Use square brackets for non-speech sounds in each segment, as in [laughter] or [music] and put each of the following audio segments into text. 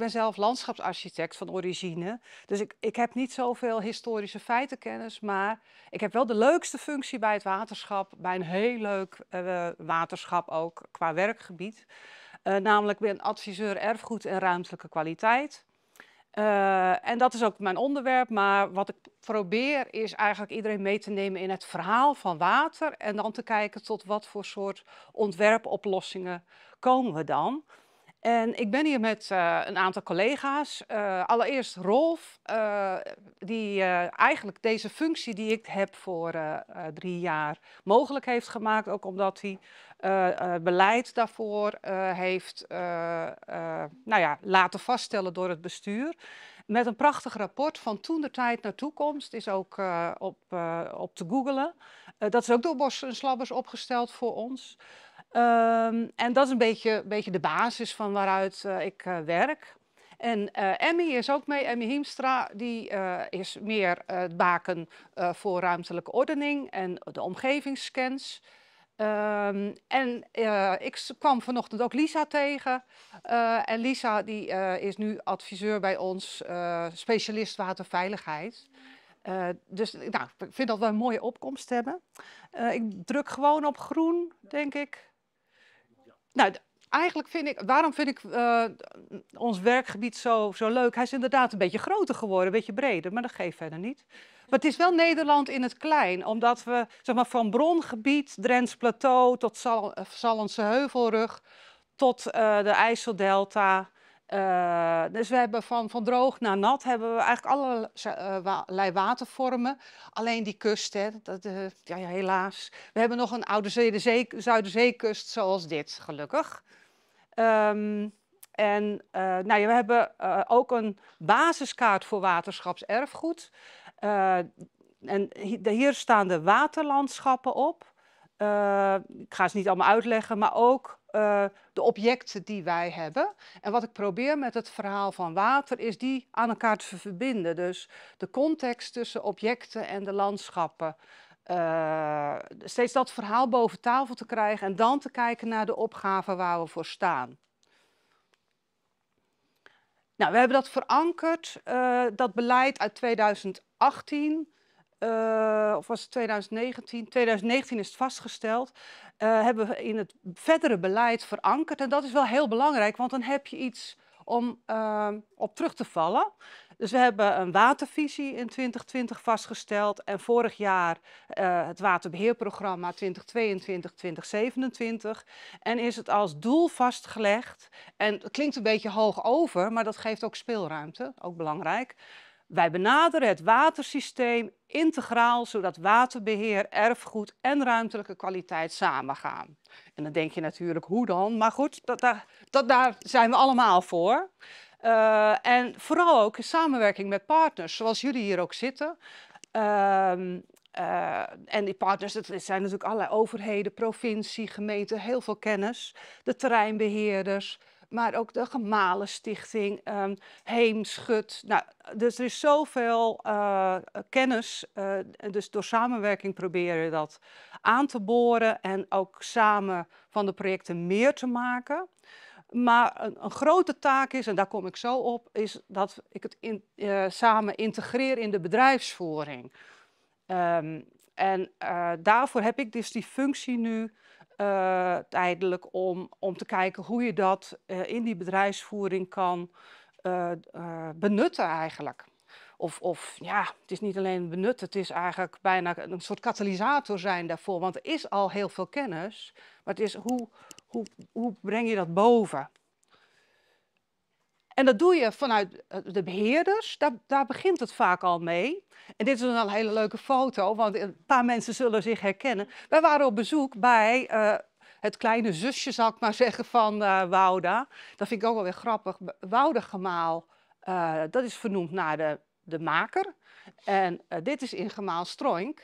ben zelf landschapsarchitect van origine. Dus ik, ik heb niet zoveel historische feitenkennis. Maar ik heb wel de leukste functie bij het waterschap. Bij een heel leuk eh, waterschap ook qua werkgebied. namelijk eh, namelijk ben adviseur erfgoed en ruimtelijke kwaliteit. Eh, en dat is ook mijn onderwerp, maar wat ik probeer is eigenlijk iedereen mee te nemen in het verhaal van water en dan te kijken tot wat voor soort ontwerpoplossingen komen we dan. En ik ben hier met eh, een aantal collega's. Eh, allereerst Rolf, eh, die eigenlijk deze functie die ik heb voor drie jaar mogelijk heeft gemaakt. Ook omdat hij beleid daarvoor heeft nou ja, laten vaststellen door het bestuur. Met een prachtig rapport van toen de tijd naar toekomst, is ook op, op te googelen. dat is ook door Bos en Slabbers opgesteld voor ons. Ehm, en dat is een beetje, beetje de basis van waaruit eh, ik eh, werk. En eh, Emmy is ook mee, Emmy Hiemstra, die is meer het baken voor ruimtelijke ordening en de omgevingsscans. Ehm, en ik kwam vanochtend ook Lisa tegen. en Lisa die, is nu adviseur bij ons, specialist waterveiligheid. dus nou, ik vind dat we een mooie opkomst hebben. ik druk gewoon op groen, denk ik. Nou, eigenlijk vind ik, waarom vind ik eh, ons werkgebied zo, zo leuk? Hij is inderdaad een beetje groter geworden, een beetje breder, maar dat geeft verder niet. Maar het is wel Nederland in het klein, omdat we zeg maar, van brongebied, Drents plateau tot Zal eh, heuvelrug, tot uh, de IJsseldelta, eh, dus we hebben van, van droog naar nat hebben we eigenlijk allerlei eh, watervormen. Alleen die kust, hè, dat, eh, ja, ja, helaas. We hebben nog een oude Zee, zoals dit, gelukkig. Ehm, en nou ja, we hebben ook een basiskaart voor waterschapserfgoed. en hier staan de waterlandschappen op. ik ga ze niet allemaal uitleggen, maar ook eh, de objecten die wij hebben. En wat ik probeer met het verhaal van water is die aan elkaar te verbinden. Dus de context tussen objecten en de landschappen. Eh, steeds dat verhaal boven tafel te krijgen en dan te kijken naar de opgave waar we voor staan. Nou, we hebben dat verankerd, eh, dat beleid uit 2018. Eh, of was het 2019? 2019 is het vastgesteld. Eh, hebben we in het verdere beleid verankerd. En dat is wel heel belangrijk, want dan heb je iets om ehm, op terug te vallen. Dus we hebben een watervisie in 2020 vastgesteld en vorig jaar eh, het waterbeheerprogramma 2022-2027. En is het als doel vastgelegd, en het klinkt een beetje hoog over, maar dat geeft ook speelruimte, ook belangrijk. Wij benaderen het watersysteem integraal, zodat waterbeheer, erfgoed en ruimtelijke kwaliteit samengaan. En dan denk je natuurlijk, hoe dan? Maar goed, dat, dat daar zijn we allemaal voor. Eh, en vooral ook in samenwerking met partners, zoals jullie hier ook zitten. Ehm, eh, en die partners, dat zijn natuurlijk allerlei overheden, provincie, gemeente, heel veel kennis. De terreinbeheerders, maar ook de Stichting, Stichting, ehm, Heemschut. Nou, dus er is zoveel uh, kennis, eh, dus door samenwerking proberen we dat aan te boren en ook samen van de projecten meer te maken. Maar een, een, grote taak is, en daar kom ik zo op, is dat ik het in, eh, samen integreer in de bedrijfsvoering. Ehm, en daarvoor heb ik dus die functie nu eh, tijdelijk om, om te kijken hoe je dat eh, in die bedrijfsvoering kan eh, benutten eigenlijk. Of, of ja, het is niet alleen benut, het is eigenlijk bijna een soort katalysator zijn daarvoor. Want er is al heel veel kennis, maar het is hoe, hoe, hoe breng je dat boven? En dat doe je vanuit eh, de beheerders. Daar, daar begint het vaak al mee. En dit is een hele leuke foto, want een paar mensen zullen zich herkennen. Wij waren op bezoek bij eh, het kleine zusje, zal ik maar zeggen, van uh, Wouda. Dat vind ik ook wel weer grappig. Woudegemaal, dat is vernoemd naar de, de maker. En dit is in Gemaal Stroink.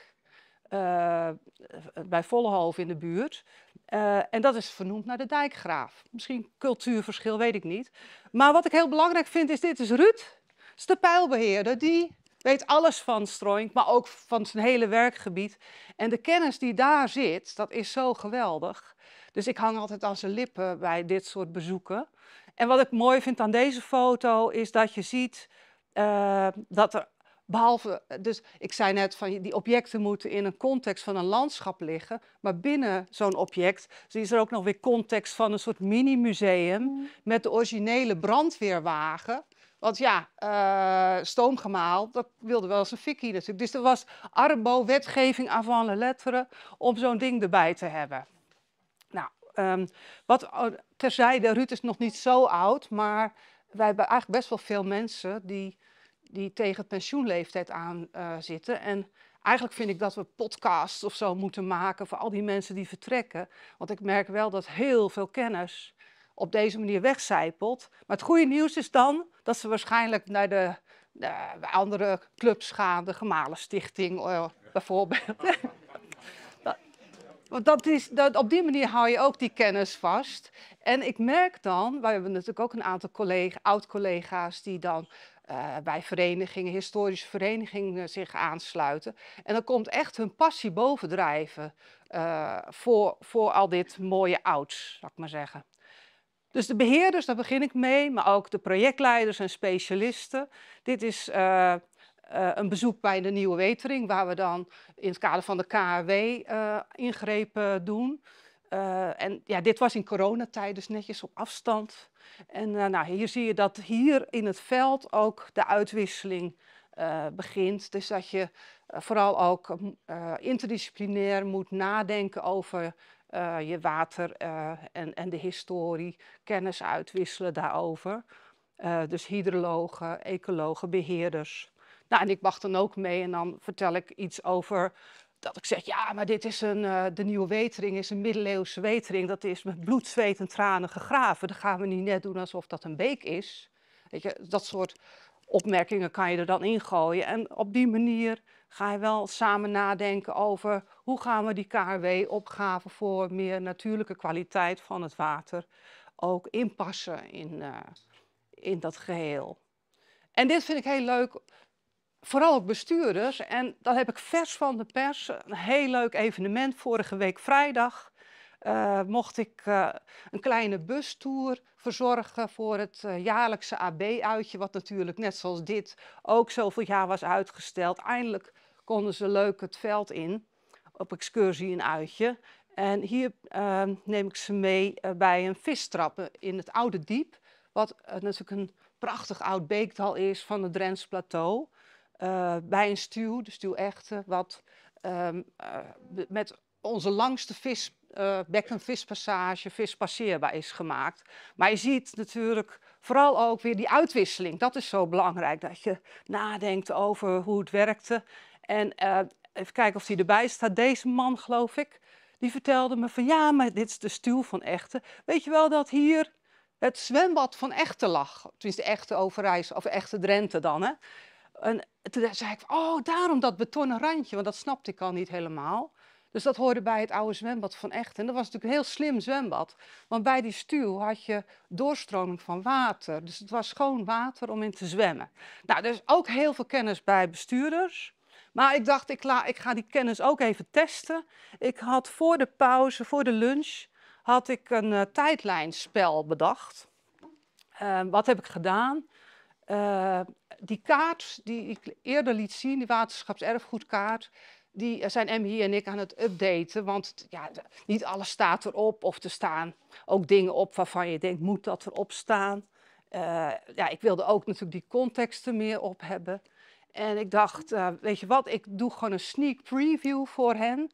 bij Vollenhoven in de buurt. Eh, en dat is vernoemd naar de dijkgraaf. Misschien cultuurverschil, weet ik niet. Maar wat ik heel belangrijk vind is, dit is Ruud. is de pijlbeheerder. Die weet alles van Stroink, maar ook van zijn hele werkgebied. En de kennis die daar zit, dat is zo geweldig. Dus ik hang altijd aan zijn lippen bij dit soort bezoeken. En wat ik mooi vind aan deze foto is dat je ziet eh, dat er Behalve, eh, dus ik zei net van die objecten moeten in een context van een landschap liggen. Maar binnen zo'n object is er ook nog weer context van een soort mini-museum. Mm. Met de originele brandweerwagen. Want ja, eh, stoomgemaal, dat wilde wel eens een fikkie natuurlijk. Dus er was Arbo-wetgeving avant la lettre om zo'n ding erbij te hebben. Nou, um, wat oh, terzijde, Ruud is nog niet zo oud, maar wij hebben eigenlijk best wel veel mensen die die tegen pensioenleeftijd aan eh, zitten. En eigenlijk vind ik dat we podcasts of zo moeten maken voor al die mensen die vertrekken. Want ik merk wel dat heel veel kennis op deze manier wegcijpelt. Maar het goede nieuws is dan dat ze waarschijnlijk naar de, eh, andere clubs gaan, de Gemalenstichting uh, eh, bijvoorbeeld. [laughs] want dat is, dat, op die manier hou je ook die kennis vast. En ik merk dan, wij hebben natuurlijk ook een aantal collega, oud-collega's die dan eh, bij verenigingen, historische verenigingen zich aansluiten. En dan komt echt hun passie bovendrijven eh, voor, voor al dit mooie ouds, zal ik maar zeggen. Dus de beheerders, daar begin ik mee, maar ook de projectleiders en specialisten. Dit is eh, een bezoek bij de Nieuwe Wetering, waar we dan in het kader van de KRW ingrepen doen. Eh, en ja, dit was in coronatijd, dus netjes op afstand. En eh, nou, hier zie je dat hier in het veld ook de uitwisseling eh, begint. Dus dat je vooral ook interdisciplinair moet nadenken over je water en, en, de historie, kennis uitwisselen daarover. dus hydrologen, ecologen, beheerders. Nou, en ik mag dan ook mee en dan vertel ik iets over dat ik zeg, ja, maar dit is een, eh, de nieuwe wetering is een middeleeuwse wetering. Dat is met bloed, zweet en tranen gegraven. Dat gaan we niet net doen alsof dat een beek is. Weet je, dat soort opmerkingen kan je er dan ingooien. En op die manier ga je wel samen nadenken over hoe gaan we die KRW-opgave voor meer natuurlijke kwaliteit van het water ook inpassen in, eh, in dat geheel. En dit vind ik heel leuk vooral ook bestuurders. En dan heb ik vers van de pers. Een heel leuk evenement vorige week vrijdag. Eh, mocht ik eh, een kleine bustour verzorgen voor het eh, jaarlijkse AB-uitje, wat natuurlijk net zoals dit ook zoveel jaar was uitgesteld. Eindelijk konden ze leuk het veld in, op excursie een uitje. En hier ehm, neem ik ze mee bij een vistrap in het Oude Diep, wat natuurlijk een prachtig oud beekdal is van het Drents Plateau. Eh, bij een stuw, de stuw echte, wat ehm, eh, met onze langste vis, uh, vispassage, vis passeerbaar is gemaakt. Maar je ziet natuurlijk vooral ook weer die uitwisseling. Dat is zo belangrijk, dat je nadenkt over hoe het werkte. En even kijken of die erbij staat. Deze man, geloof ik, die vertelde me van ja, maar dit is de stuw van Echte. Weet je wel dat hier het zwembad van Echte lag? Tenminste, Echte Overijs, of Echte Drenthe dan, hè? En toen zei ik, oh, daarom dat betonnen randje, want dat snapte ik al niet helemaal. Dus dat hoorde bij het oude zwembad van Echt. En dat was natuurlijk een heel slim zwembad. Want bij die stuw had je doorstroming van water. Dus het was schoon water om in te zwemmen. Nou, dus ook heel veel kennis bij bestuurders. Maar ik dacht, ik, la, ik ga die kennis ook even testen. Ik had voor de pauze, voor de lunch, had ik een uh, tijdlijnspel bedacht. Eh, wat heb ik gedaan? Eh, die kaart die ik eerder liet zien, die waterschapserfgoedkaart, die eh, zijn Emmy en ik aan het updaten. Want ja, niet alles staat erop. Of er staan ook dingen op waarvan je denkt, moet dat erop staan? Eh, ja, ik wilde ook natuurlijk die contexten meer op hebben. En ik dacht, eh, weet je wat, ik doe gewoon een sneak preview voor hen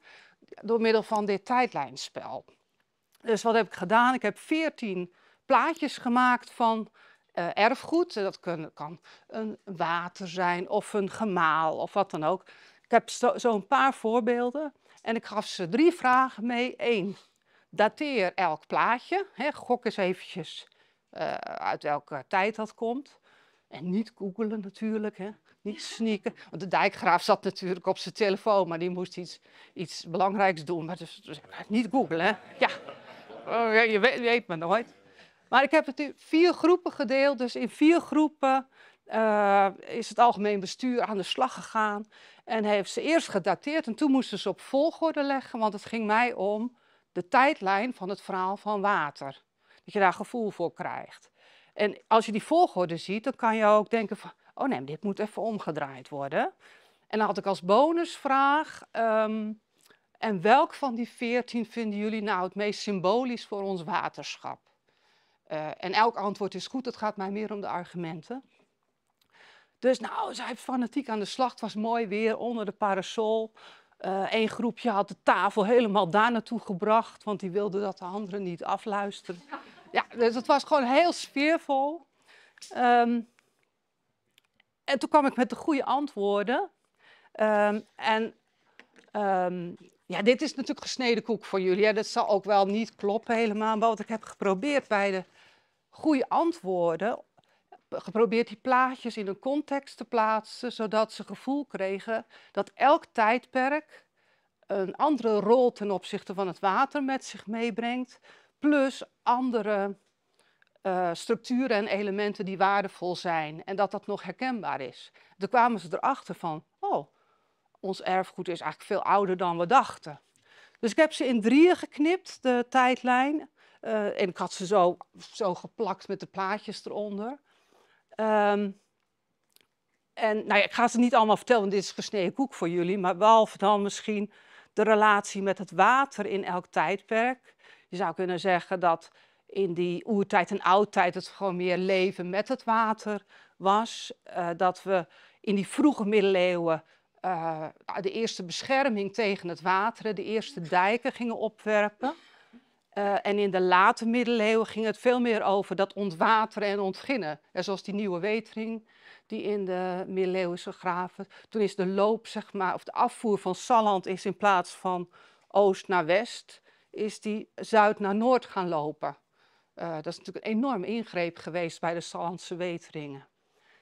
door middel van dit tijdlijnspel. Dus wat heb ik gedaan? Ik heb 14 plaatjes gemaakt van eh, erfgoed. Eh, dat kan, kan een water zijn of een gemaal of wat dan ook. Ik heb zo'n zo paar voorbeelden en ik gaf ze drie vragen mee. Eén, dateer elk plaatje. gok eens eventjes eh, uit welke tijd dat komt. En niet googelen natuurlijk, hè? niet sneaken. Want de dijkgraaf zat natuurlijk op zijn telefoon, maar die moest iets, iets belangrijks doen. Maar dus, dus niet googelen, hè? Oh, ja, je weet, je weet maar nooit. Maar ik heb het in vier groepen gedeeld. Dus in vier groepen eh, is het algemeen bestuur aan de slag gegaan. En heeft ze eerst gedateerd en toen moesten ze op volgorde leggen. Want het ging mij om de tijdlijn van het verhaal van water. Dat je daar gevoel voor krijgt. En als je die volgorde ziet, dan kan je ook denken van... Oh nee, dit moet even omgedraaid worden. En dan had ik als bonusvraag... Um, en welk van die veertien vinden jullie nou het meest symbolisch voor ons waterschap? Eh, en elk antwoord is goed, het gaat mij meer om de argumenten. Dus nou, zij fanatiek aan de slag. Het was mooi weer onder de parasol. Eén eh, groepje had de tafel helemaal daar naartoe gebracht, want die wilde dat de anderen niet afluisteren. Ja, dus het was gewoon heel sfeervol. Ehm, en toen kwam ik met de goede antwoorden. Ehm, en ehm, ja, dit is natuurlijk gesneden koek voor jullie. Hè. Dat zal ook wel niet kloppen helemaal. wat ik heb geprobeerd bij de goede antwoorden, geprobeerd die plaatjes in een context te plaatsen, zodat ze gevoel kregen dat elk tijdperk een andere rol ten opzichte van het water met zich meebrengt, plus andere eh, structuren en elementen die waardevol zijn en dat dat nog herkenbaar is. Toen kwamen ze erachter van, oh, ons erfgoed is eigenlijk veel ouder dan we dachten. Dus ik heb ze in drieën geknipt, de tijdlijn. Eh, en ik had ze zo, zo geplakt met de plaatjes eronder. Ehm, en nou ja, ik ga ze niet allemaal vertellen, want dit is gesneden koek voor jullie. Maar behalve dan misschien de relatie met het water in elk tijdperk. Je zou kunnen zeggen dat in die oertijd en oudtijd het gewoon meer leven met het water was. Eh, dat we in die vroege middeleeuwen eh, de eerste bescherming tegen het water, de eerste dijken gingen opwerpen. Eh, en in de late middeleeuwen ging het veel meer over dat ontwateren en ontginnen. En zoals die nieuwe wetering die in de middeleeuwse graven. Toen is de loop, zeg maar, of de afvoer van Salland is in plaats van oost naar west, is die zuid naar noord gaan lopen. Eh, dat is natuurlijk een enorm ingreep geweest bij de Sallandse weteringen.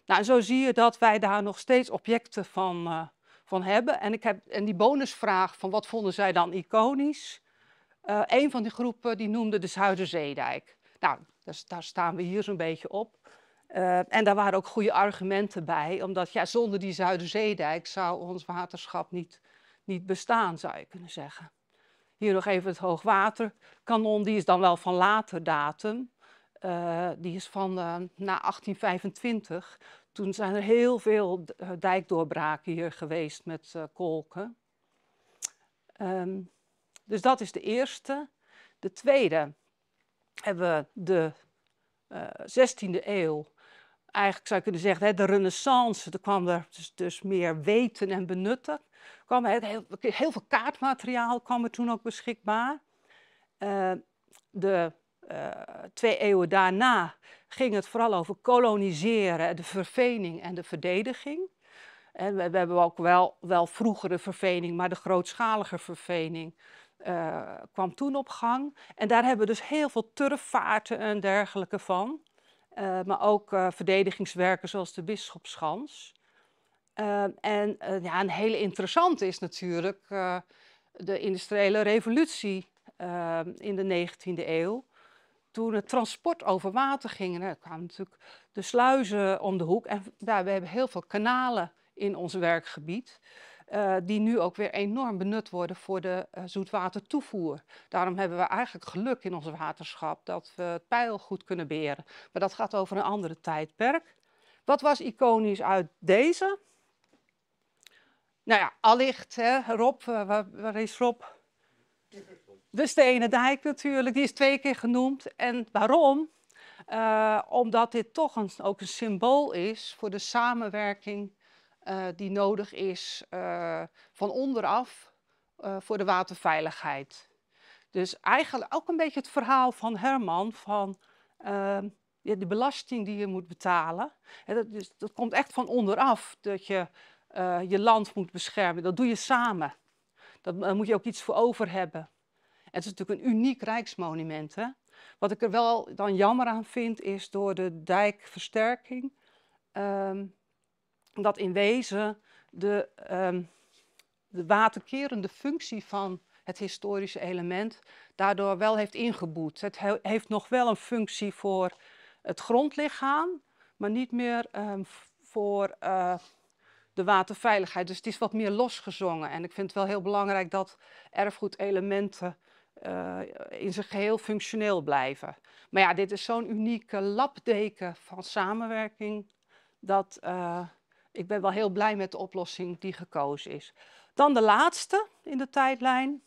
Nou, en zo zie je dat wij daar nog steeds objecten van, eh, van hebben. En, ik heb, en die bonusvraag van wat vonden zij dan iconisch? Eh, een van die groepen die noemde de Zuiderzeedijk. Nou, dus daar staan we hier zo'n beetje op. Eh, en daar waren ook goede argumenten bij, omdat ja, zonder die Zuiderzeedijk zou ons waterschap niet, niet bestaan, zou je kunnen zeggen. Hier nog even het hoogwaterkanon, die is dan wel van later datum. Eh, die is van na 1825. Toen zijn er heel veel dijkdoorbraken hier geweest met kolken. Ehm, dus dat is de eerste. De tweede hebben we de 16e eh, eeuw. Eigenlijk zou je kunnen zeggen, hè, de renaissance, er kwam er dus, dus meer weten en benutten. Kwam heel, heel, veel kaartmateriaal kwam er toen ook beschikbaar. Eh, de eh, twee eeuwen daarna ging het vooral over koloniseren, de vervening en de verdediging. En we, hebben ook wel, wel vroegere vervening, maar de grootschalige vervening eh, kwam toen op gang. En daar hebben we dus heel veel turfvaarten en dergelijke van. Eh, maar ook eh, verdedigingswerken zoals de Bisschopschans. en ja, een hele interessante is natuurlijk de industriële revolutie in de 19e eeuw. Toen het transport over water ging, er kwamen natuurlijk de sluizen om de hoek. En we hebben heel veel kanalen in ons werkgebied. Eh, die nu ook weer enorm benut worden voor de eh, zoetwatertoevoer. Daarom hebben we eigenlijk geluk in ons waterschap dat we het peil goed kunnen beheren. Maar dat gaat over een andere tijdperk. Wat was iconisch uit deze? Nou ja, allicht, hè, Rob, eh, waar, is Rob? De Stenen Dijk natuurlijk, die is twee keer genoemd. En waarom? omdat dit toch ook een symbool is voor de samenwerking eh, die nodig is uh, van onderaf eh, voor de waterveiligheid. Dus eigenlijk ook een beetje het verhaal van Herman van ehm, de belasting die je moet betalen. dat, dus, dat, komt echt van onderaf dat je je land moet beschermen. Dat doe je samen. Daar moet je ook iets voor over hebben. het is natuurlijk een uniek rijksmonument. Wat ik er wel dan jammer aan vind, is door de dijkversterking ehm, dat in wezen de, um, de waterkerende functie van het historische element daardoor wel heeft ingeboet. Het heeft nog wel een functie voor het grondlichaam, maar niet meer ehm, voor eh, de waterveiligheid. Dus het is wat meer losgezongen. En ik vind het wel heel belangrijk dat erfgoedelementen eh, in zijn geheel functioneel blijven. Maar ja, dit is zo'n unieke lapdeken van samenwerking dat. Eh, ik ben wel heel blij met de oplossing die gekozen is. Dan de laatste in de tijdlijn.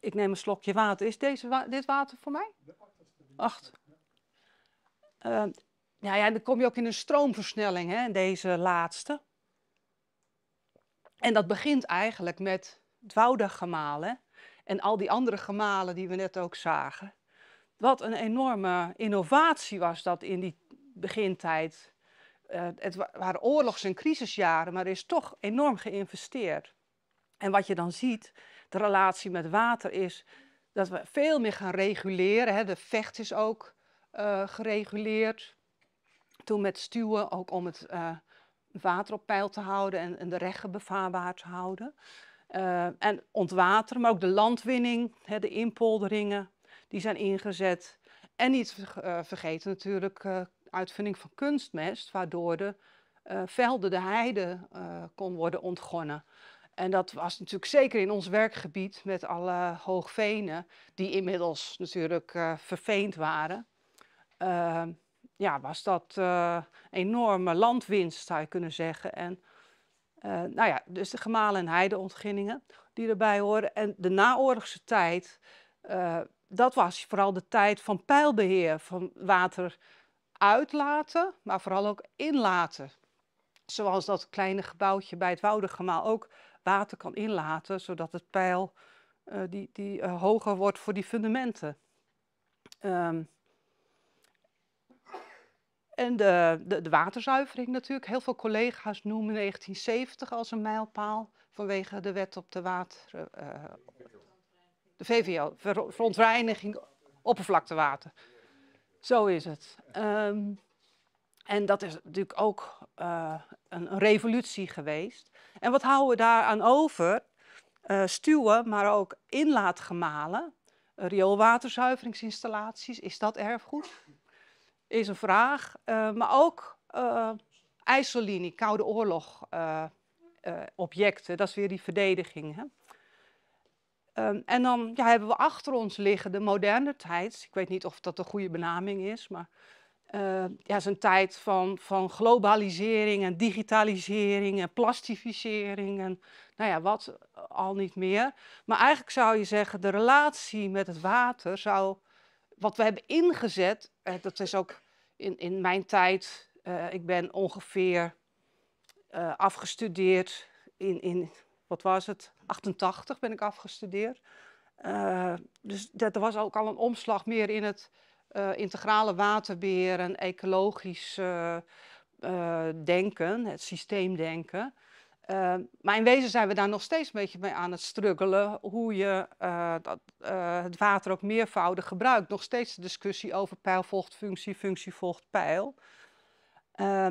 Ik neem een slokje water. Is deze dit water voor mij? De Acht. Uh, nou ja, dan kom je ook in een stroomversnelling, hè, deze laatste. En dat begint eigenlijk met dwoudergemalen gemalen en al die andere gemalen die we net ook zagen. Wat een enorme innovatie was dat in die begintijd uh, het waren oorlogs- en crisisjaren, maar er is toch enorm geïnvesteerd. En wat je dan ziet, de relatie met water is dat we veel meer gaan reguleren. Hè. De vecht is ook eh, gereguleerd. Toen met stuwen, ook om het eh, water op peil te houden en, de reggen bevaarbaar te houden. en ontwateren, maar ook de landwinning, hè, de inpolderingen, die zijn ingezet. En niet vergeten natuurlijk uitvinding van kunstmest, waardoor de eh, velden, de heide eh, kon worden ontgonnen. En dat was natuurlijk zeker in ons werkgebied met alle hoogvenen, die inmiddels natuurlijk eh, verveend waren. Ehm, ja, was dat enorme landwinst, zou je kunnen zeggen. En nou ja, dus de gemalen en heideontginningen die erbij horen. En de naoorlogse tijd, dat was vooral de tijd van pijlbeheer, van water uitlaten, maar vooral ook inlaten. Zoals dat kleine gebouwtje bij het Woudengemaal ook water kan inlaten, zodat het pijl eh, die, die eh, hoger wordt voor die fundamenten. Ehm, en de, de, de, waterzuivering natuurlijk. Heel veel collega's noemen 1970 als een mijlpaal vanwege de wet op de water. Eh, de VVO, verontreiniging oppervlaktewater. Zo is het. Ehm, en dat is natuurlijk ook eh, een revolutie geweest. En wat houden we daaraan over? Eh, stuwen, maar ook inlaatgemalen, rioolwaterzuiveringsinstallaties, is dat erfgoed? Is een vraag. Eh, maar ook IJssellinie, Koude Oorlog objecten, dat is weer die verdediging. Hè? Ehm, en dan ja, hebben we achter ons liggen de moderne tijd. Ik weet niet of dat de goede benaming is, maar ehm, ja, het is een tijd van, van globalisering en digitalisering en plastificering en nou ja, wat al niet meer. Maar eigenlijk zou je zeggen, de relatie met het water zou, wat we hebben ingezet, eh, dat is ook in, in mijn tijd, eh, ik ben ongeveer eh, afgestudeerd in, in, wat was het, 88 ben ik afgestudeerd. Eh, dus dat, er was ook al een omslag meer in het eh, integrale waterbeheer en ecologisch eh, denken, het systeemdenken. maar in wezen zijn we daar nog steeds een beetje mee aan het struggelen. Hoe je dat, het water ook meervoudig gebruikt. Nog steeds de discussie over volgt functie, functie volgt pijl.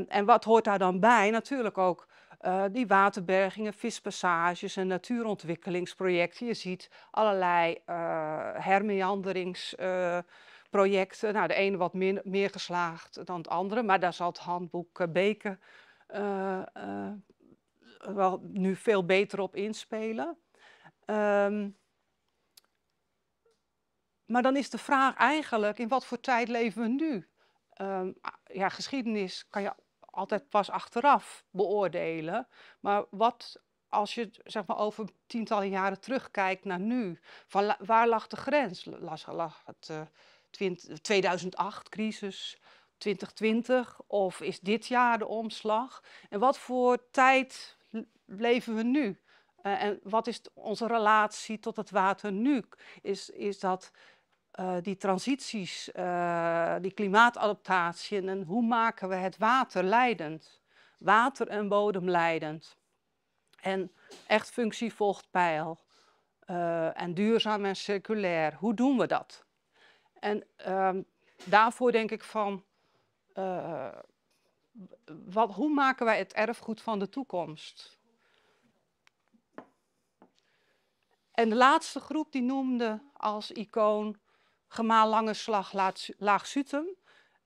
en wat hoort daar dan bij? Natuurlijk ook eh, die waterbergingen, vispassages en natuurontwikkelingsprojecten. Je ziet allerlei eh, hermeanderingsprojecten. nou, de ene wat meer, geslaagd dan het andere, maar daar zal het handboek eh, Beken wel nu veel beter op inspelen. Ehm, maar dan is de vraag eigenlijk, in wat voor tijd leven we nu? Ehm, ah, ja, geschiedenis kan je altijd pas achteraf beoordelen. Maar wat als je zeg maar, over tientallen jaren terugkijkt naar nu, van waar lag de grens? Lag, het 2008-crisis, eh, 2020 of is dit jaar de omslag? En wat voor tijd leven we nu? Eh, en wat is onze relatie tot het water nu? Is, is dat eh, die transities, eh, die klimaatadaptatie en hoe maken we het water leidend, water en bodem leidend. En echt functie pijl eh, en duurzaam en circulair. Hoe doen we dat? En ehm, daarvoor denk ik van, wat, hoe maken wij het erfgoed van de toekomst? En de laatste groep die noemde als icoon gemaal lange slag laag Zutem.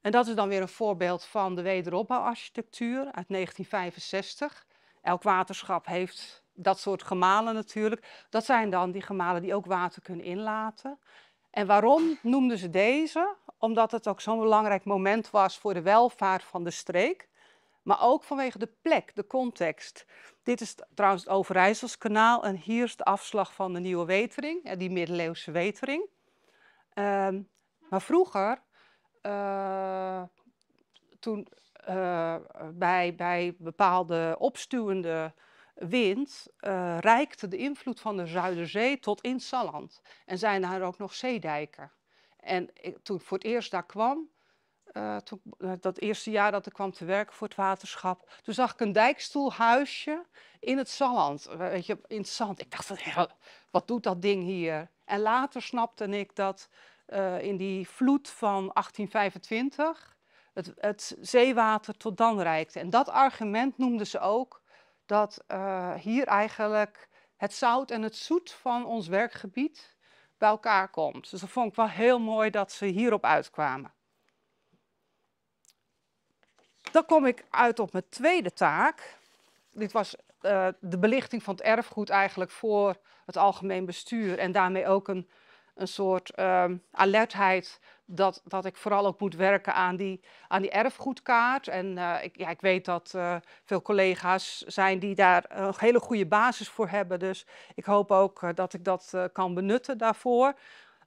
En dat is dan weer een voorbeeld van de wederopbouwarchitectuur uit 1965. Elk waterschap heeft dat soort gemalen natuurlijk. Dat zijn dan die gemalen die ook water kunnen inlaten. En waarom noemden ze deze? Omdat het ook zo'n belangrijk moment was voor de welvaart van de streek. Maar ook vanwege de plek, de context. Dit is trouwens het Overijsselskanaal en hier is de afslag van de Nieuwe Wetering, eh, die middeleeuwse Wetering. Ehm, maar vroeger, eh, toen eh, bij, bij bepaalde opstuwende wind uh, reikte de invloed van de Zuiderzee tot in Salland. En zijn daar ook nog zeedijken. En toen ik voor het eerst daar kwam, dat eerste jaar dat ik kwam te werken voor het waterschap, toen zag ik een dijkstoelhuisje in het Salland. Weet je, in het zand. Ik dacht, wat doet dat ding hier? En later snapte ik dat eh, in die vloed van 1825 het, het, zeewater tot dan reikte. En dat argument noemden ze ook dat eh, hier eigenlijk het zout en het zoet van ons werkgebied bij elkaar komt. Dus dat vond ik wel heel mooi dat ze hierop uitkwamen. Dan kom ik uit op mijn tweede taak. Dit was eh, de belichting van het erfgoed eigenlijk voor het algemeen bestuur. En daarmee ook een, een soort ehm, alertheid dat, dat ik vooral ook moet werken aan die, aan die erfgoedkaart. En eh, ik, ja, ik weet dat eh, veel collega's zijn die daar een hele goede basis voor hebben. Dus ik hoop ook eh, dat ik dat kan benutten daarvoor.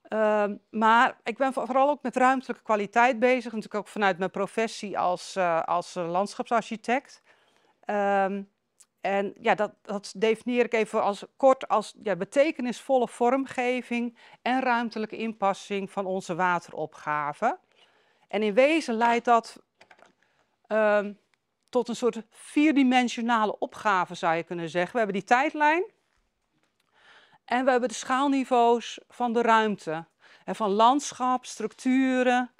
Ehm, maar ik ben vooral ook met ruimtelijke kwaliteit bezig. Natuurlijk ook vanuit mijn professie als, als landschapsarchitect. Ehm, en ja, dat, dat definieer ik even als, kort als ja, betekenisvolle vormgeving en ruimtelijke inpassing van onze wateropgave. En in wezen leidt dat ehm, tot een soort vierdimensionale opgave, zou je kunnen zeggen. We hebben die tijdlijn en we hebben de schaalniveaus van de ruimte. En van landschap, structuren,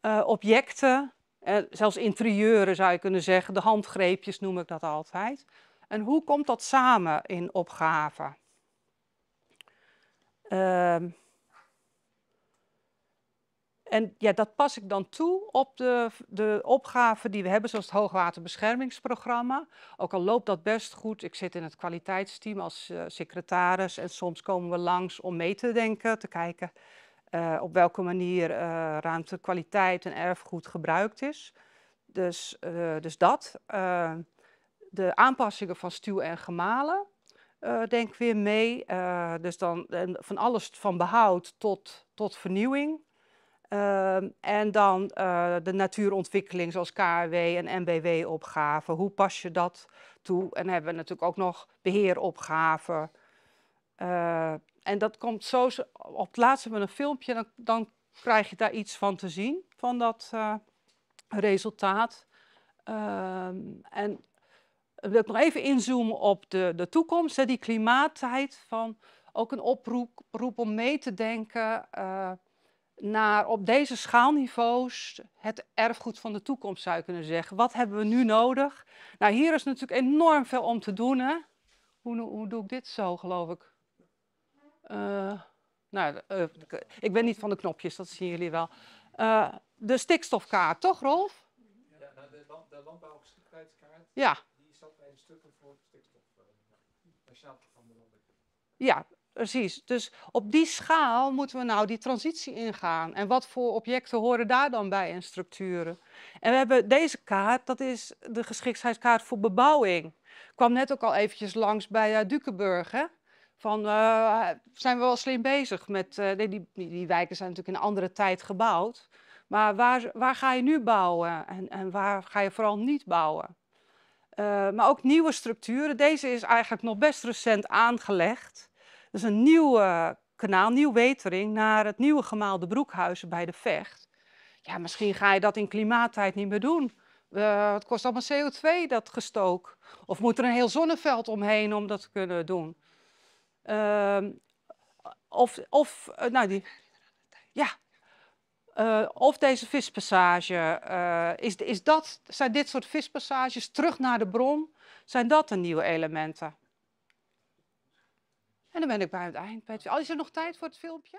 eh, objecten, uh, zelfs interieuren zou je kunnen zeggen. De handgreepjes noem ik dat altijd. En hoe komt dat samen in opgave? Ehm, en ja, dat pas ik dan toe op de, de opgaven die we hebben, zoals het hoogwaterbeschermingsprogramma. Ook al loopt dat best goed, ik zit in het kwaliteitsteam als eh, secretaris en soms komen we langs om mee te denken, te kijken eh, op welke manier uh, eh, ruimtekwaliteit en erfgoed gebruikt is. Dus, dus dat de aanpassingen van stuw en gemalen uh, denk weer mee. Eh, dus dan van alles van behoud tot, tot vernieuwing. Ehm, en dan eh, de natuurontwikkeling zoals KRW en MBW-opgaven. Hoe pas je dat toe? En hebben we natuurlijk ook nog beheeropgaven. en dat komt zo, op het laatste met een filmpje, dan, dan krijg je daar iets van te zien, van dat resultaat. Ehm, en wil ik nog even inzoomen op de, de toekomst, hè, die klimaattijd. Van ook een oproep roep om mee te denken naar op deze schaalniveaus het erfgoed van de toekomst, zou je kunnen zeggen. Wat hebben we nu nodig? Nou, hier is natuurlijk enorm veel om te doen. Hoe, hoe doe ik dit zo, geloof ik? nou, ik ben niet van de knopjes, dat zien jullie wel. de stikstofkaart, toch Rolf? Ja, de, land, de Ja, een stukken voor stikstof. Eh, ja, precies. Dus op die schaal moeten we nou die transitie ingaan. En wat voor objecten horen daar dan bij en structuren? En we hebben deze kaart, dat is de geschiktheidskaart voor bebouwing. Kwam net ook al eventjes langs bij uh, Dukenburg, hè? Van, eh, zijn we wel slim bezig met... die, die, die, wijken zijn natuurlijk in een andere tijd gebouwd. Maar waar, waar ga je nu bouwen en, en waar ga je vooral niet bouwen? Eh, maar ook nieuwe structuren. Deze is eigenlijk nog best recent aangelegd. Dus een nieuw kanaal, nieuw wetering naar het nieuwe gemaal De Broekhuizen bij de Vecht. Ja, misschien ga je dat in klimaattijd niet meer doen. Eh, het kost allemaal CO2, dat gestook. Of moet er een heel zonneveld omheen om dat te kunnen doen? Ehm, of, of eh, nou die... Ja, eh, of deze vispassage, eh, is, is dat, zijn dit soort vispassages terug naar de bron, zijn dat de nieuwe elementen? En dan ben ik bij het eind. Is er nog tijd voor het filmpje?